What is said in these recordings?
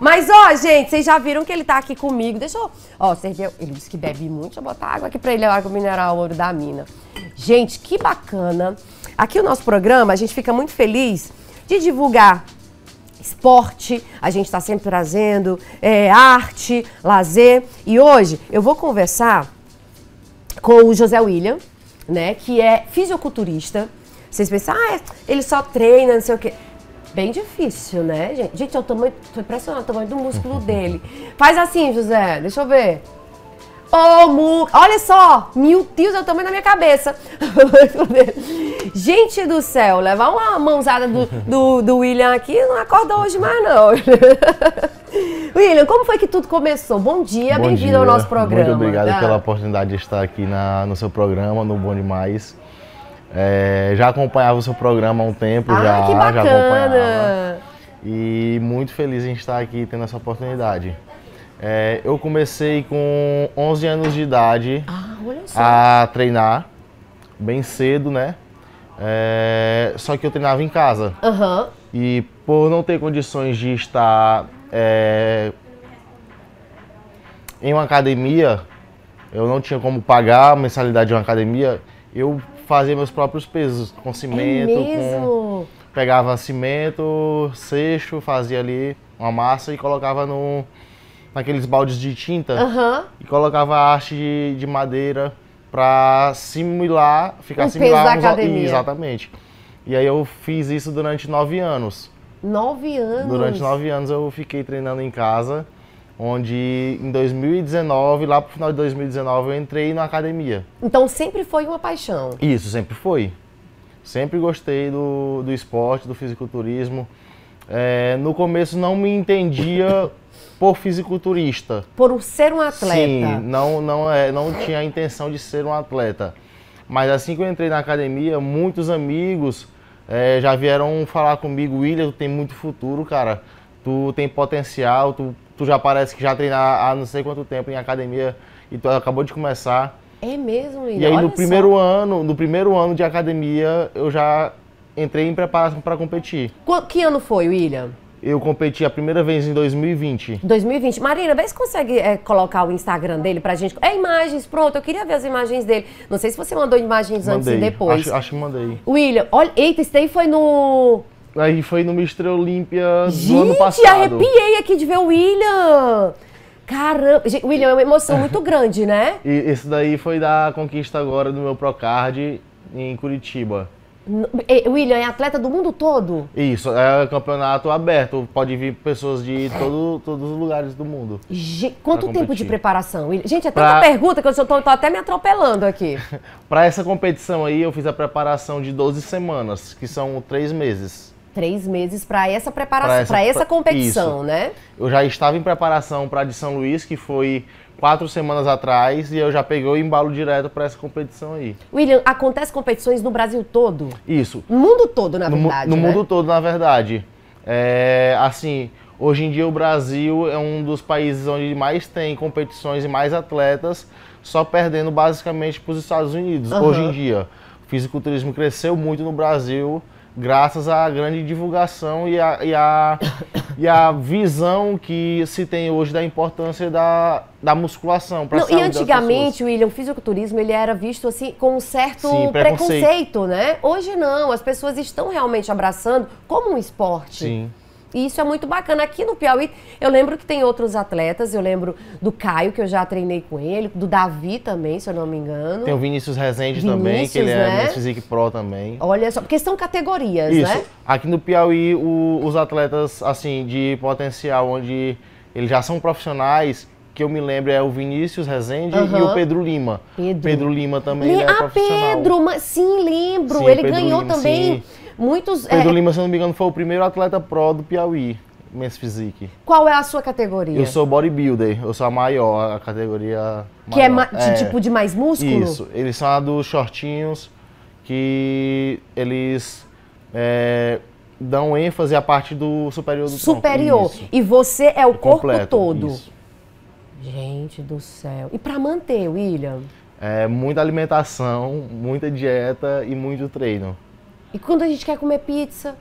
Mas, ó, gente, vocês já viram que ele tá aqui comigo. Deixa eu. Ó, Sergio, ele disse que bebe muito. Deixa eu botar água aqui pra ele lá água mineral ouro da mina. Gente, que bacana. Aqui o nosso programa, a gente fica muito feliz de divulgar esporte, a gente está sempre trazendo é, arte, lazer. E hoje eu vou conversar com o José William, né, que é fisiculturista. Vocês pensam, ah, é, ele só treina, não sei o quê. Bem difícil, né, gente? Gente, é o tamanho. Tô impressionada, o tamanho do músculo dele. Faz assim, José, deixa eu ver. Ô, oh, mu... olha só! Meu Deus, é o tamanho da minha cabeça. gente do céu, levar uma mãozada do, do, do William aqui não acorda hoje mais, não. William, como foi que tudo começou? Bom dia, bem-vindo ao nosso programa. Muito obrigado tá? pela oportunidade de estar aqui na, no seu programa, no Bom Demais. É, já acompanhava o seu programa há um tempo, ah, já, que bacana. já acompanhava. E muito feliz em estar aqui tendo essa oportunidade. É, eu comecei com 11 anos de idade ah, a treinar, bem cedo, né? É, só que eu treinava em casa. Uhum. E por não ter condições de estar é, em uma academia, eu não tinha como pagar a mensalidade de uma academia, eu fazia meus próprios pesos, com cimento. É com... Pegava cimento, seixo, fazia ali uma massa e colocava no, naqueles baldes de tinta uhum. e colocava haste de, de madeira para simular, ficar o similar peso da academia. Exatamente. E aí eu fiz isso durante nove anos. Nove anos? Durante nove anos eu fiquei treinando em casa onde em 2019, lá pro final de 2019, eu entrei na academia. Então sempre foi uma paixão? Isso, sempre foi. Sempre gostei do, do esporte, do fisiculturismo. É, no começo não me entendia por fisiculturista. Por ser um atleta? Sim, não, não, é, não tinha a intenção de ser um atleta. Mas assim que eu entrei na academia, muitos amigos é, já vieram falar comigo, William, tu tem muito futuro, cara. Tu tem potencial, tu tu já parece que já treina há não sei quanto tempo em academia e tu acabou de começar. É mesmo, Lina? E aí Olha no primeiro só. ano, no primeiro ano de academia, eu já entrei em preparação para competir. Que ano foi, William? Eu competi a primeira vez em 2020. 2020. Marina, vê se consegue é, colocar o Instagram dele pra gente. É imagens, pronto, eu queria ver as imagens dele. Não sei se você mandou imagens mandei. antes e depois. Acho, acho que mandei. William, olha, eita, isso daí foi no. Aí foi no Mister Olímpia do ano passado. Gente, arrepiei aqui de ver o William! Caramba! William, é uma emoção muito grande, né? E esse daí foi da conquista agora do meu Procard em Curitiba. É, William é atleta do mundo todo? Isso, é campeonato aberto. Pode vir pessoas de é. todo, todos os lugares do mundo. Ge quanto tempo competir. de preparação, Gente, é tanta pra... pergunta que eu estou até me atropelando aqui. para essa competição aí, eu fiz a preparação de 12 semanas, que são três meses. Três meses para essa preparação, para essa, essa, competição, isso. né? Eu já estava em preparação para a de São Luís, que foi quatro semanas atrás, e eu já peguei o embalo direto para essa competição aí. William, acontece competições no Brasil todo? Isso. No mundo todo, na verdade. no né? mundo todo, na verdade. É, assim, hoje em dia o Brasil é um dos países onde mais tem competições e mais atletas, só perdendo basicamente para os Estados Unidos, uhum. hoje em dia. O fisiculturismo cresceu muito no Brasil graças à grande divulgação e à e a, e a visão que se tem hoje da importância da, da musculação para E antigamente, William, o fisiculturismo ele era visto assim com um certo Sim, preconceito. preconceito, né? Hoje não, as pessoas estão realmente abraçando como um esporte. Sim. E isso é muito bacana. Aqui no Piauí, eu lembro que tem outros atletas. Eu lembro do Caio, que eu já treinei com ele, do Davi também, se eu não me engano. Tem o Vinícius Rezende Vinícius, também, que ele é né? é Miss Physique Pro também. Olha só, porque são categorias, né? isso. né? Aqui no Piauí, o, os atletas, assim, de potencial, onde eles já são profissionais, que eu me lembro é o Vinícius Rezende uhum. e o Pedro Lima. Pedro, Pedro Lima também Lê, é ah, profissional. Ah, Pedro, sim, lembro. Sim, ele Pedro ganhou Lima, também sim. Muitos. Pedro é... Lima, se não me engano, foi o primeiro atleta pro do Piauí. Men's Physique. Qual é a sua categoria? Eu sou bodybuilder, eu sou a maior, a categoria Que é maior. é, de é, tipo de mais músculo? Isso, eles são a dos shortinhos, que eles é, dão ênfase à parte do superior do Superior, tronco, e você é o, corpo todo? Isso. Gente do céu. E para manter, William? É, muita alimentação, muita dieta e muito treino. E quando a gente quer comer pizza?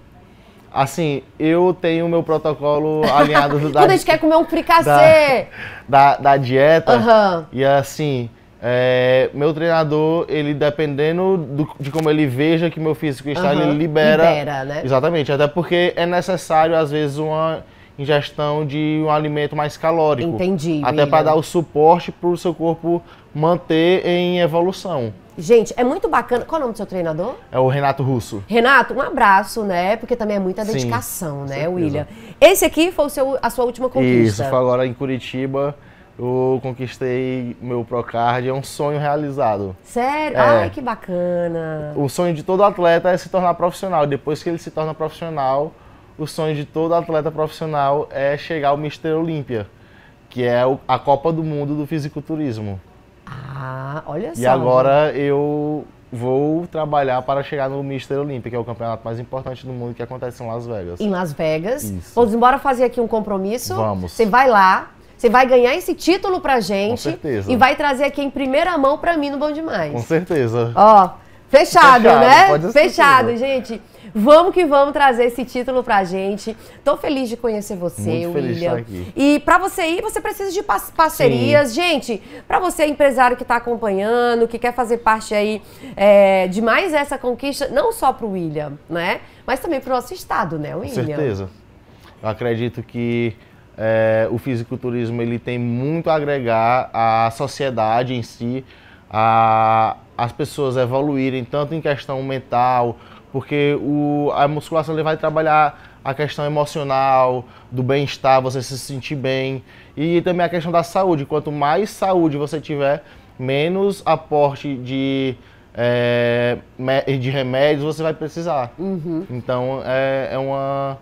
Assim, eu tenho o meu protocolo alinhado da Quando a gente quer comer um fricassê! Da, da, da dieta. Uhum. E assim, é, meu treinador, ele dependendo do, de como ele veja que meu físico está, uhum. ele libera. Libera, né? Exatamente, até porque é necessário, às vezes, uma ingestão de um alimento mais calórico. Entendi. Até para dar o suporte para o seu corpo manter em evolução. Gente, é muito bacana. Qual é o nome do seu treinador? É o Renato Russo. Renato, um abraço, né? Porque também é muita dedicação, Sim, né, William? Esse aqui foi seu, a sua última conquista. Isso, foi agora em Curitiba. Eu conquistei meu Procard, é um sonho realizado. Sério? É. Ai, que bacana. O sonho de todo atleta é se tornar profissional. Depois que ele se torna profissional, o sonho de todo atleta profissional é chegar ao Mister Olímpia, que é a Copa do Mundo do fisiculturismo. Ah, olha e só. E agora eu vou trabalhar para chegar no Mister Olímpico, que é o campeonato mais importante do mundo que acontece em Las Vegas. Em Las Vegas. Isso. Vamos embora fazer aqui um compromisso. Vamos. Você vai lá, você vai ganhar esse título pra gente. Com certeza. E vai trazer aqui em primeira mão pra mim no Bom Demais. Com certeza. Ó, fechado, fechado né? Fechado, gente. Vamos que vamos trazer esse título pra gente. Tô feliz de conhecer você, Muito William. E para você ir, você precisa de parcerias. Sim. Gente, para você empresário que tá acompanhando, que quer fazer parte aí é, de mais essa conquista, não só pro William, né? Mas também pro nosso estado, né, William? Com certeza. Eu acredito que é, o fisiculturismo ele tem muito a agregar à sociedade em si, a, as pessoas evoluírem tanto em questão mental, porque o, a musculação ele vai trabalhar a questão emocional, do bem-estar, você se sentir bem. E também a questão da saúde. Quanto mais saúde você tiver, menos aporte de, é, de remédios você vai precisar. Uhum. Então é, é uma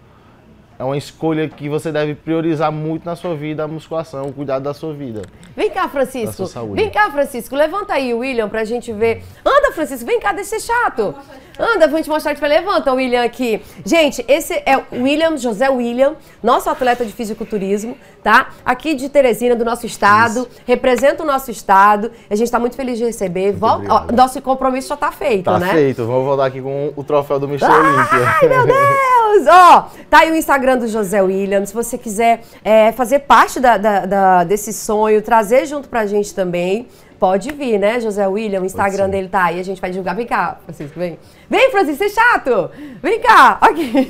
é uma escolha que você deve priorizar muito na sua vida, a musculação, o cuidado da sua vida. Vem cá, Francisco. Vem cá, Francisco. Levanta aí o William pra gente ver. Anda, Francisco, vem cá, deixa ser chato. Anda, vou te mostrar que levanta o William aqui. Gente, esse é o William, José William, nosso atleta de fisiculturismo, tá? Aqui de Teresina, do nosso estado, Isso. representa o nosso estado. A gente tá muito feliz de receber. Volta... Ó, nosso compromisso já tá feito, tá né? Tá feito. Vamos voltar aqui com o troféu do Mr. Ai, meu Deus! Ó, tá aí o Instagram Instagram do José William, se você quiser é, fazer parte da, da, da, desse sonho, trazer junto pra gente também. Pode vir, né, José William? O Instagram dele tá aí, a gente vai divulgar. Vem cá, Francisco, vem. Vem, Francisco, você é chato! Vem cá, aqui.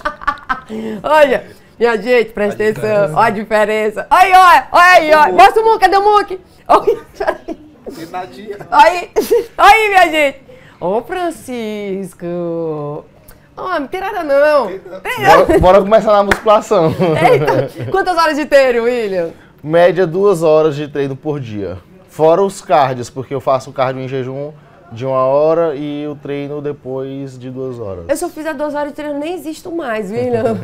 Olha, minha gente, presta olha atenção. Tá olha a diferença. Olha aí, olha, olha aí, olha. Mostra o Muque, cadê o Muque? Olha aí, olha aí, minha gente. Ô, Francisco. Ah, oh, não tem nada não. Bora, bora, começar na musculação. Eita, quantas horas de treino, William? Média duas horas de treino por dia. Fora os cardios, porque eu faço o cardio em jejum de uma hora e o treino depois de duas horas. Eu só fiz a duas horas de treino, nem existo mais, William.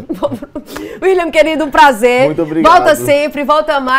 William, querido, um prazer. Muito obrigado. Volta sempre, volta mais.